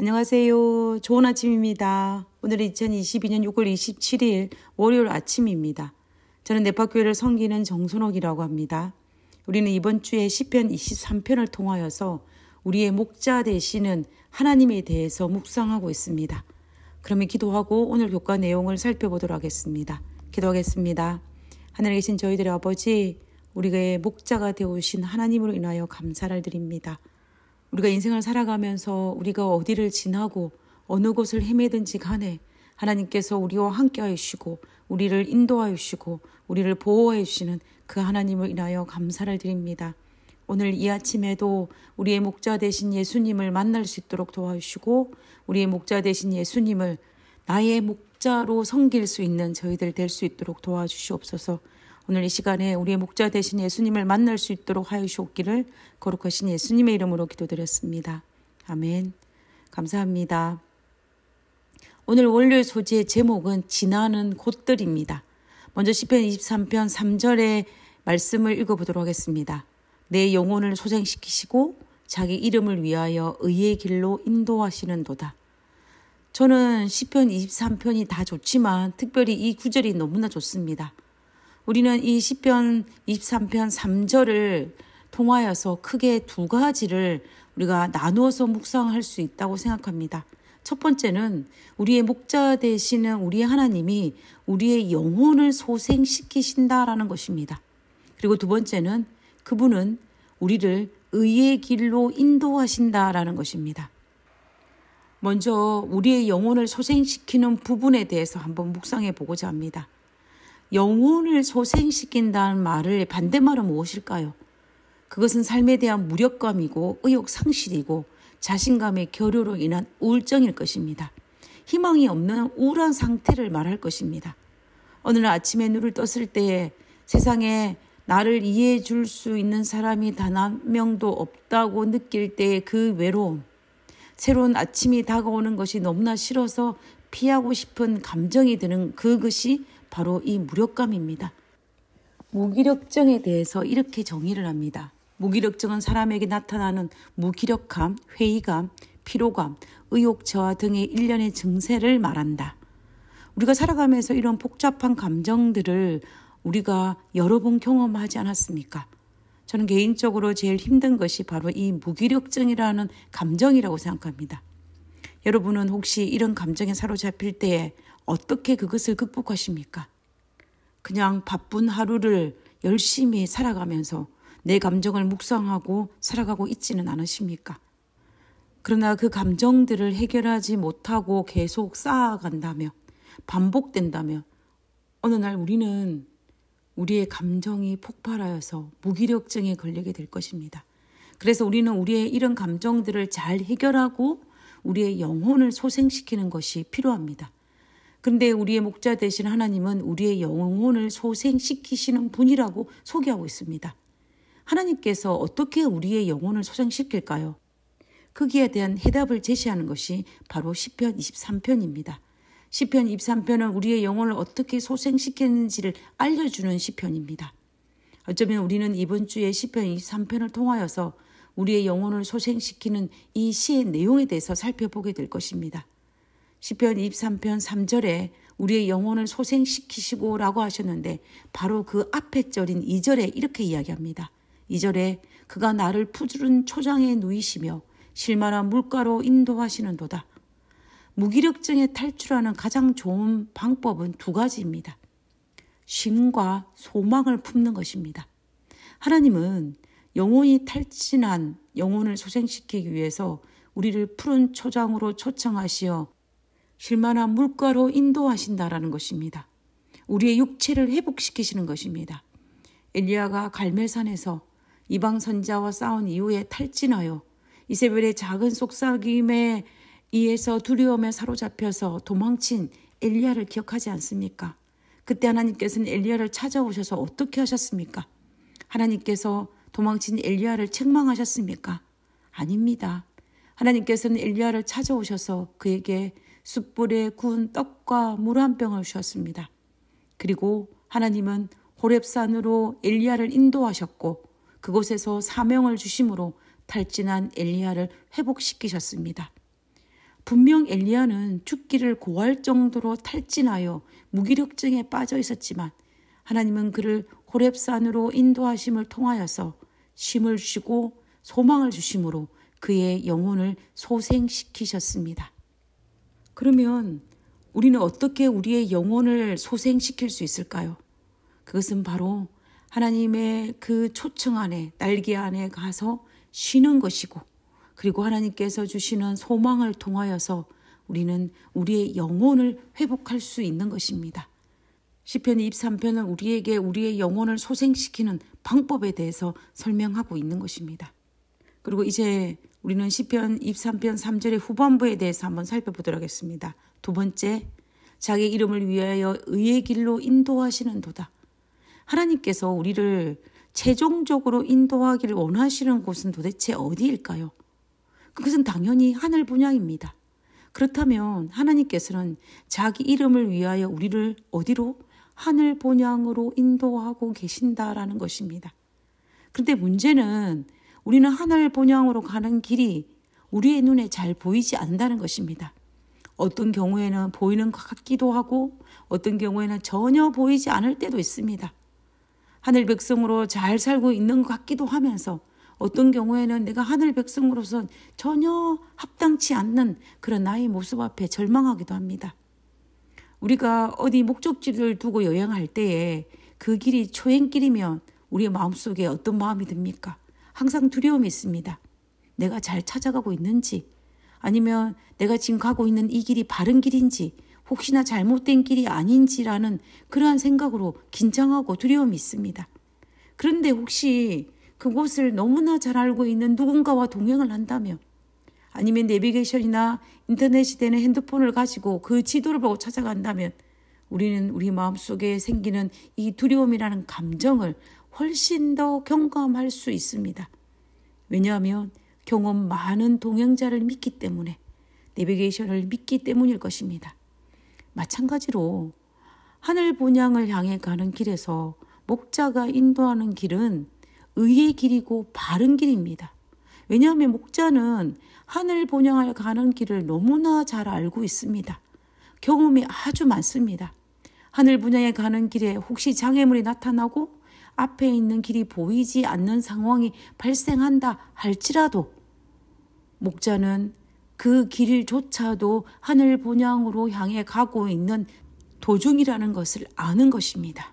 안녕하세요. 좋은 아침입니다. 오늘은 2022년 6월 27일 월요일 아침입니다. 저는 네파교회를 섬기는 정순옥이라고 합니다. 우리는 이번 주에 10편 23편을 통하여서 우리의 목자 되시는 하나님에 대해서 묵상하고 있습니다. 그러면 기도하고 오늘 교과 내용을 살펴보도록 하겠습니다. 기도하겠습니다. 하늘에 계신 저희들의 아버지, 우리의 목자가 되오신 어 하나님으로 인하여 감사를 드립니다. 우리가 인생을 살아가면서 우리가 어디를 지나고 어느 곳을 헤매든지 간에 하나님께서 우리와 함께 하시고 우리를 인도하여 주시고 우리를 보호해 주시는 그 하나님을 인하여 감사를 드립니다. 오늘 이 아침에도 우리의 목자 되신 예수님을 만날 수 있도록 도와주시고 우리의 목자 되신 예수님을 나의 목자로 섬길 수 있는 저희들 될 수 있도록 도와주시옵소서. 오늘 이 시간에 우리의 목자 대신 예수님을 만날 수 있도록 하여 주옵기를 거룩하신 예수님의 이름으로 기도드렸습니다. 아멘. 감사합니다. 오늘 원료의 소지의 제목은 지나는 곳들입니다. 먼저 시편 23편 3절의 말씀을 읽어보도록 하겠습니다. 내 영혼을 소생시키시고 자기 이름을 위하여 의의 길로 인도하시는 도다. 저는 시편 23편이 다 좋지만 특별히 이 구절이 너무나 좋습니다. 우리는 이0편 23편 3절을 통하여서 크게 두 가지를 우리가 나누어서 묵상할 수 있다고 생각합니다. 첫 번째는 우리의 목자 되시는 우리의 하나님이 우리의 영혼을 소생시키신다라는 것입니다. 그리고 두 번째는 그분은 우리를 의의 길로 인도하신다라는 것입니다. 먼저 우리의 영혼을 소생시키는 부분에 대해서 한번 묵상해 보고자 합니다. 영혼을 소생시킨다는 말을 반대말은 무엇일까요? 그것은 삶에 대한 무력감이고 의욕 상실이고 자신감의 결여로 인한 우울증일 것입니다. 희망이 없는 우울한 상태를 말할 것입니다. 어느 날 아침에 눈을 떴을 때에 세상에 나를 이해해 줄 수 있는 사람이 단 한 명도 없다고 느낄 때의 그 외로움, 새로운 아침이 다가오는 것이 너무나 싫어서 피하고 싶은 감정이 드는 그것이 바로 이 무력감입니다. 무기력증에 대해서 이렇게 정의를 합니다. 무기력증은 사람에게 나타나는 무기력함, 회의감, 피로감, 의욕저하 등의 일련의 증세를 말한다. 우리가 살아가면서 이런 복잡한 감정들을 우리가 여러 번 경험하지 않았습니까? 저는 개인적으로 제일 힘든 것이 바로 이 무기력증이라는 감정이라고 생각합니다. 여러분은 혹시 이런 감정에 사로잡힐 때에 어떻게 그것을 극복하십니까? 그냥 바쁜 하루를 열심히 살아가면서 내 감정을 묵상하고 살아가고 있지는 않으십니까? 그러나 그 감정들을 해결하지 못하고 계속 쌓아간다며 반복된다며 어느 날 우리는 우리의 감정이 폭발하여서 무기력증에 걸리게 될 것입니다. 그래서 우리는 우리의 이런 감정들을 잘 해결하고 우리의 영혼을 소생시키는 것이 필요합니다. 그런데 우리의 목자 되신 하나님은 우리의 영혼을 소생시키시는 분이라고 소개하고 있습니다. 하나님께서 어떻게 우리의 영혼을 소생시킬까요? 거기에 대한 해답을 제시하는 것이 바로 시편 23편입니다. 시편 23편은 우리의 영혼을 어떻게 소생시키는지를 알려주는 시편입니다. 어쩌면 우리는 이번 주에 시편 23편을 통하여서 우리의 영혼을 소생시키는 이 시의 내용에 대해서 살펴보게 될 것입니다. 시편 23편 3절에 우리의 영혼을 소생시키시고 라고 하셨는데 바로 그 앞에 절인 2절에 이렇게 이야기합니다. 2절에 그가 나를 푸르른 초장에 누이시며 실만한 물가로 인도하시는도다. 무기력증에 탈출하는 가장 좋은 방법은 두 가지입니다. 쉼과 소망을 품는 것입니다. 하나님은 영혼이 탈진한 영혼을 소생시키기 위해서 우리를 푸른 초장으로 초청하시어 실만한 물가로 인도하신다라는 것입니다. 우리의 육체를 회복시키시는 것입니다. 엘리야가 갈멜산에서 이방 선자와 싸운 이후에 탈진하여 이세벨의 작은 속삭임에 의해서 두려움에 사로잡혀서 도망친 엘리야를 기억하지 않습니까? 그때 하나님께서는 엘리야를 찾아오셔서 어떻게 하셨습니까? 하나님께서 도망친 엘리야를 책망하셨습니까? 아닙니다. 하나님께서는 엘리야를 찾아오셔서 그에게 숯불에 구운 떡과 물 한 병을 주셨습니다. 그리고 하나님은 호렙산으로 엘리야를 인도하셨고 그곳에서 사명을 주심으로 탈진한 엘리야를 회복시키셨습니다. 분명 엘리야는 죽기를 고할 정도로 탈진하여 무기력증에 빠져 있었지만 하나님은 그를 호렙산으로 인도하심을 통하여서 심을 주시고 소망을 주심으로 그의 영혼을 소생시키셨습니다. 그러면 우리는 어떻게 우리의 영혼을 소생시킬 수 있을까요? 그것은 바로 하나님의 그 초청 안에, 날개 안에 가서 쉬는 것이고, 그리고 하나님께서 주시는 소망을 통하여서 우리는 우리의 영혼을 회복할 수 있는 것입니다. 1 0편 23편은 우리에게 우리의 영혼을 소생시키는 방법에 대해서 설명하고 있는 것입니다. 그리고 이제 우리는 시편 23편 3절의 후반부에 대해서 한번 살펴보도록 하겠습니다. 두 번째, 자기 이름을 위하여 의의 길로 인도하시는 도다. 하나님께서 우리를 최종적으로 인도하기를 원하시는 곳은 도대체 어디일까요? 그것은 당연히 하늘 분야입니다. 그렇다면 하나님께서는 자기 이름을 위하여 우리를 어디로 하늘 본향으로 인도하고 계신다라는 것입니다. 그런데 문제는 우리는 하늘 본향으로 가는 길이 우리의 눈에 잘 보이지 않는다는 것입니다. 어떤 경우에는 보이는 것 같기도 하고 어떤 경우에는 전혀 보이지 않을 때도 있습니다. 하늘 백성으로 잘 살고 있는 것 같기도 하면서 어떤 경우에는 내가 하늘 백성으로선 전혀 합당치 않는 그런 나의 모습 앞에 절망하기도 합니다. 우리가 어디 목적지를 두고 여행할 때에 그 길이 초행길이면 우리의 마음속에 어떤 마음이 듭니까? 항상 두려움이 있습니다. 내가 잘 찾아가고 있는지, 아니면 내가 지금 가고 있는 이 길이 바른 길인지, 혹시나 잘못된 길이 아닌지라는 그러한 생각으로 긴장하고 두려움이 있습니다. 그런데 혹시 그곳을 너무나 잘 알고 있는 누군가와 동행을 한다면 아니면 내비게이션이나 인터넷이 되는 핸드폰을 가지고 그 지도를 보고 찾아간다면 우리는 우리 마음속에 생기는 이 두려움이라는 감정을 훨씬 더경감할수 있습니다. 왜냐하면 경험 많은 동행자를 믿기 때문에 내비게이션을 믿기 때문일 것입니다. 마찬가지로 하늘 본향을 향해 가는 길에서 목자가 인도하는 길은 의의 길이고 바른 길입니다. 왜냐하면 목자는 하늘 본향을 가는 길을 너무나 잘 알고 있습니다. 경험이 아주 많습니다. 하늘 분양에 가는 길에 혹시 장애물이 나타나고 앞에 있는 길이 보이지 않는 상황이 발생한다 할지라도 목자는 그 길조차도 하늘 본향으로 향해 가고 있는 도중이라는 것을 아는 것입니다.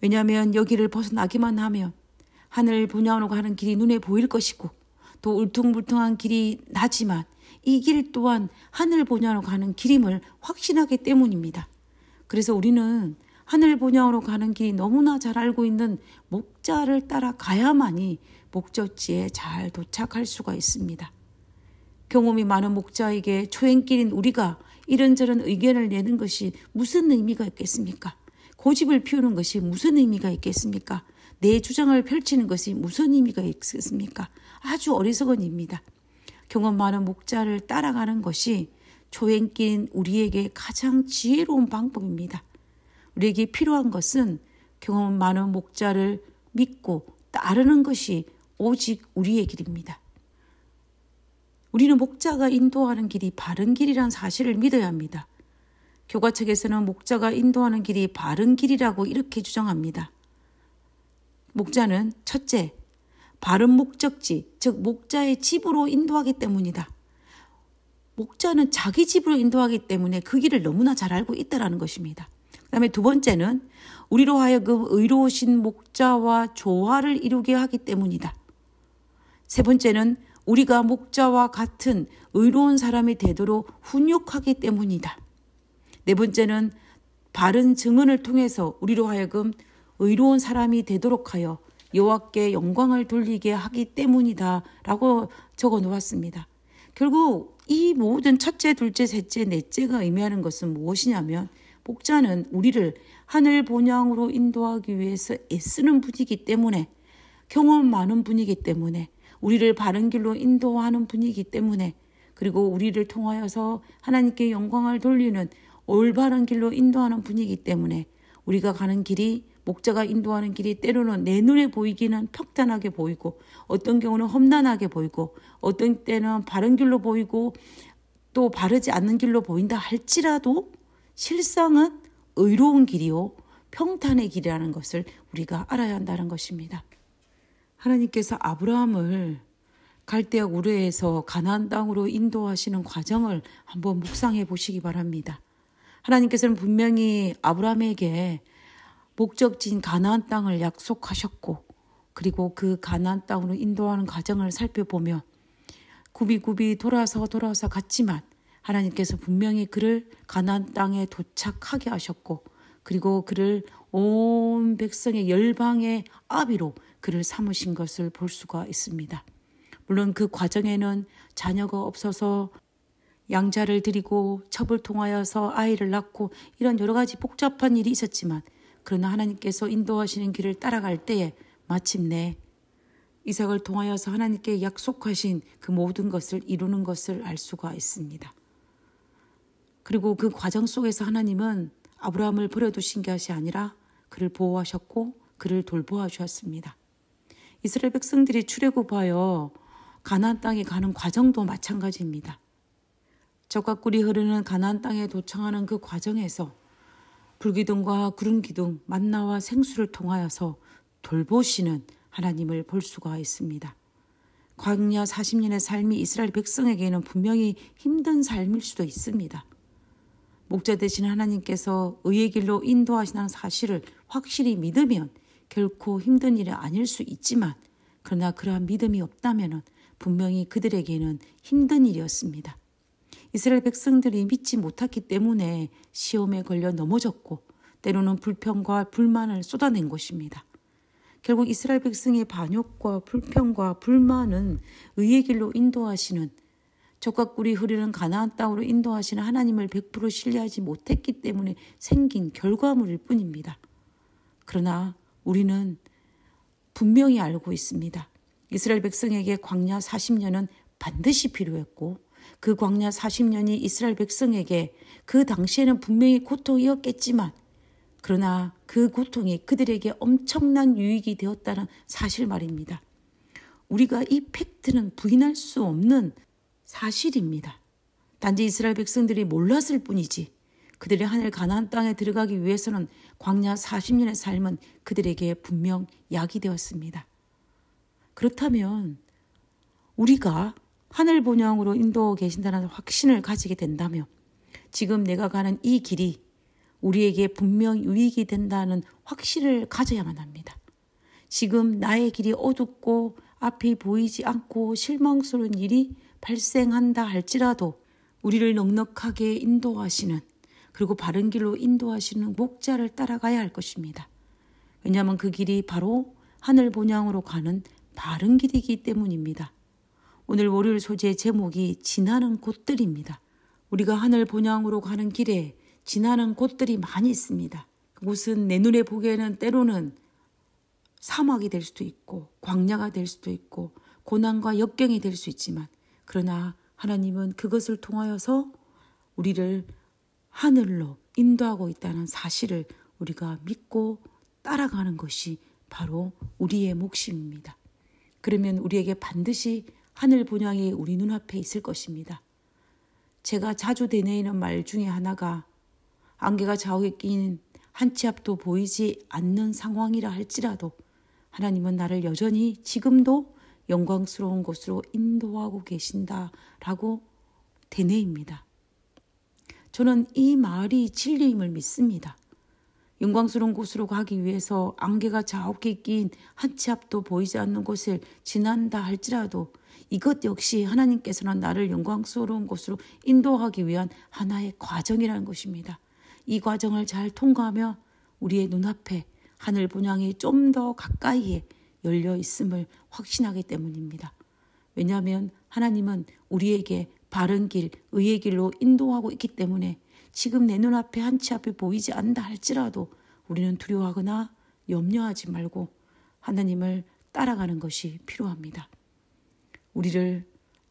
왜냐하면 여기를 벗어나기만 하면 하늘 본향으로 가는 길이 눈에 보일 것이고 또 울퉁불퉁한 길이 나지만 이 길 또한 하늘 본향으로 가는 길임을 확신하기 때문입니다. 그래서 우리는 하늘 본향으로 가는 길이 너무나 잘 알고 있는 목자를 따라가야만이 목적지에 잘 도착할 수가 있습니다. 경험이 많은 목자에게 초행길인 우리가 이런저런 의견을 내는 것이 무슨 의미가 있겠습니까? 고집을 피우는 것이 무슨 의미가 있겠습니까? 내 주장을 펼치는 것이 무슨 의미가 있겠습니까? 아주 어리석은 입니다. 경험 많은 목자를 따라가는 것이 초행길인 우리에게 가장 지혜로운 방법입니다. 우리에게 필요한 것은 경험 많은 목자를 믿고 따르는 것이 오직 우리의 길입니다. 우리는 목자가 인도하는 길이 바른 길이란 사실을 믿어야 합니다. 교과책에서는 목자가 인도하는 길이 바른 길이라고 이렇게 주장합니다. 목자는 첫째, 바른 목적지, 즉 목자의 집으로 인도하기 때문이다. 목자는 자기 집으로 인도하기 때문에 그 길을 너무나 잘 알고 있다라는 것입니다. 그다음에 두 번째는 우리로 하여금 의로우신 목자와 조화를 이루게 하기 때문이다. 세 번째는 우리가 목자와 같은 의로운 사람이 되도록 훈육하기 때문이다. 네 번째는 바른 증언을 통해서 우리로 하여금 의로운 사람이 되도록 하여 여호와께 영광을 돌리게 하기 때문이다라고 적어 놓았습니다. 결국 이 모든 첫째, 둘째, 셋째, 넷째가 의미하는 것은 무엇이냐면 목자는 우리를 하늘 본향으로 인도하기 위해서 애쓰는 분이기 때문에 경험 많은 분이기 때문에 우리를 바른 길로 인도하는 분이기 때문에 그리고 우리를 통하여서 하나님께 영광을 돌리는 올바른 길로 인도하는 분이기 때문에 우리가 가는 길이 목자가 인도하는 길이 때로는 내 눈에 보이기는 평탄하게 보이고 어떤 경우는 험난하게 보이고 어떤 때는 바른 길로 보이고 또 바르지 않는 길로 보인다 할지라도 실상은 의로운 길이요 평탄의 길이라는 것을 우리가 알아야 한다는 것입니다. 하나님께서 아브라함을 갈대아 우르에서 가나안 땅으로 인도하시는 과정을 한번 묵상해 보시기 바랍니다. 하나님께서는 분명히 아브라함에게 목적지인 가나안 땅을 약속하셨고 그리고 그 가나안 땅으로 인도하는 과정을 살펴보면 굽이굽이 돌아서 돌아서 갔지만 하나님께서 분명히 그를 가나안 땅에 도착하게 하셨고 그리고 그를 온 백성의 열방의 아비로 그를 삼으신 것을 볼 수가 있습니다. 물론 그 과정에는 자녀가 없어서 양자를 드리고 첩을 통하여서 아이를 낳고 이런 여러 가지 복잡한 일이 있었지만 그러나 하나님께서 인도하시는 길을 따라갈 때에 마침내 이삭을 통하여서 하나님께 약속하신 그 모든 것을 이루는 것을 알 수가 있습니다. 그리고 그 과정 속에서 하나님은 아브라함을 버려두신 것이 아니라 그를 보호하셨고 그를 돌보아 주셨습니다. 이스라엘 백성들이 출애굽하여 가나안 땅에 가는 과정도 마찬가지입니다. 적과 꿀이 흐르는 가나안 땅에 도착하는 그 과정에서 불기둥과 구름기둥, 만나와 생수를 통하여서 돌보시는 하나님을 볼 수가 있습니다. 광야 40년의 삶이 이스라엘 백성에게는 분명히 힘든 삶일 수도 있습니다. 목자 되신 하나님께서 의의 길로 인도하신다는 사실을 확실히 믿으면 결코 힘든 일이 아닐 수 있지만 그러나 그러한 믿음이 없다면 분명히 그들에게는 힘든 일이었습니다. 이스라엘 백성들이 믿지 못했기 때문에 시험에 걸려 넘어졌고 때로는 불평과 불만을 쏟아낸 것입니다. 결국 이스라엘 백성의 반역과 불평과 불만은 의의 길로 인도하시는 적과 꿀이 흐르는 가나안 땅으로 인도하시는 하나님을 100% 신뢰하지 못했기 때문에 생긴 결과물일 뿐입니다. 그러나 우리는 분명히 알고 있습니다. 이스라엘 백성에게 광야 40년은 반드시 필요했고 그 광야 40년이 이스라엘 백성에게 그 당시에는 분명히 고통이었겠지만 그러나 그 고통이 그들에게 엄청난 유익이 되었다는 사실 말입니다. 우리가 이 팩트는 부인할 수 없는 사실입니다. 단지 이스라엘 백성들이 몰랐을 뿐이지 그들의 하늘 가나안 땅에 들어가기 위해서는 광야 40년의 삶은 그들에게 분명 약이 되었습니다. 그렇다면 우리가 하늘 본향으로 인도하고 계신다는 확신을 가지게 된다면 지금 내가 가는 이 길이 우리에게 분명 유익이 된다는 확신을 가져야만 합니다. 지금 나의 길이 어둡고 앞이 보이지 않고 실망스러운 일이 발생한다 할지라도 우리를 넉넉하게 인도하시는 그리고 바른 길로 인도하시는 목자를 따라가야 할 것입니다. 왜냐하면 그 길이 바로 하늘 본향으로 가는 바른 길이기 때문입니다. 오늘 월요일 소재의 제목이 지나는 곳들입니다. 우리가 하늘 본향으로 가는 길에 지나는 곳들이 많이 있습니다. 그곳은 내 눈에 보기에는 때로는 사막이 될 수도 있고 광야가 될 수도 있고 고난과 역경이 될 수 있지만 그러나 하나님은 그것을 통하여서 우리를 하늘로 인도하고 있다는 사실을 우리가 믿고 따라가는 것이 바로 우리의 몫입니다. 그러면 우리에게 반드시 하늘 본향이 우리 눈앞에 있을 것입니다. 제가 자주 되뇌이는 말 중에 하나가 안개가 좌우에 낀한치 앞도 보이지 않는 상황이라 할지라도 하나님은 나를 여전히 지금도 영광스러운 곳으로 인도하고 계신다라고 대뇌입니다 저는 이 말이 진리임을 믿습니다. 영광스러운 곳으로 가기 위해서 안개가 자업게 낀한치 앞도 보이지 않는 곳을 지난다 할지라도 이것 역시 하나님께서는 나를 영광스러운 곳으로 인도하기 위한 하나의 과정이라는 것입니다. 이 과정을 잘 통과하며 우리의 눈앞에 하늘 분양이 좀 더 가까이에 열려 있음을 확신하기 때문입니다. 왜냐하면 하나님은 우리에게 바른 길, 의의 길로 인도하고 있기 때문에 지금 내 눈앞에 한치 앞에 보이지 않다 할지라도 우리는 두려워하거나 염려하지 말고 하나님을 따라가는 것이 필요합니다. 우리를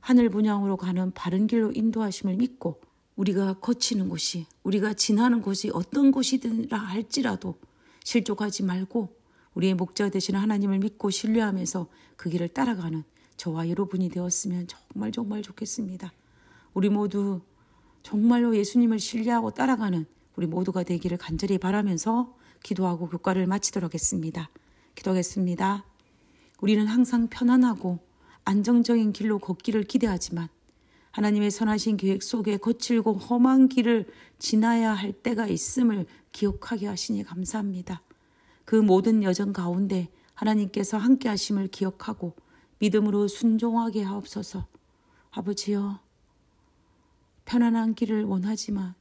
하늘 분향으로 가는 바른 길로 인도하심을 믿고 우리가 거치는 곳이 우리가 지나는 곳이 어떤 곳이든 라 할지라도 실족하지 말고 우리의 목자 되시는 하나님을 믿고 신뢰하면서 그 길을 따라가는 저와 여러분이 되었으면 정말 정말 좋겠습니다. 우리 모두 정말로 예수님을 신뢰하고 따라가는 우리 모두가 되기를 간절히 바라면서 기도하고 교과를 마치도록 하겠습니다. 기도하겠습니다. 우리는 항상 편안하고 안정적인 길로 걷기를 기대하지만 하나님의 선하신 계획 속에 거칠고 험한 길을 지나야 할 때가 있음을 기억하게 하시니 감사합니다. 그 모든 여정 가운데 하나님께서 함께 하심을 기억하고 믿음으로 순종하게 하옵소서. 아버지여, 편안한 길을 원하지만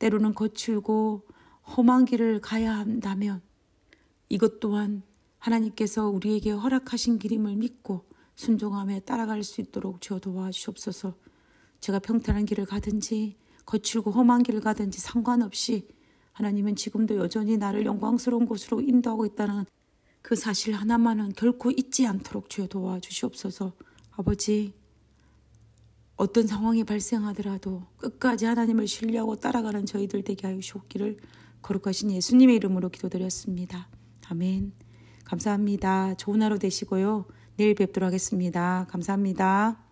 때로는 거칠고 험한 길을 가야 한다면 이것 또한 하나님께서 우리에게 허락하신 길임을 믿고 순종함에 따라갈 수 있도록 주어 도와주옵소서. 제가 평탄한 길을 가든지 거칠고 험한 길을 가든지 상관없이 하나님은 지금도 여전히 나를 영광스러운 곳으로 인도하고 있다는 그 사실 하나만은 결코 잊지 않도록 주여 도와주시옵소서. 아버지, 어떤 상황이 발생하더라도 끝까지 하나님을 신뢰하고 따라가는 저희들 되게 하여 주옵기를 거룩하신 예수님의 이름으로 기도드렸습니다. 아멘. 감사합니다. 좋은 하루 되시고요. 내일 뵙도록 하겠습니다. 감사합니다.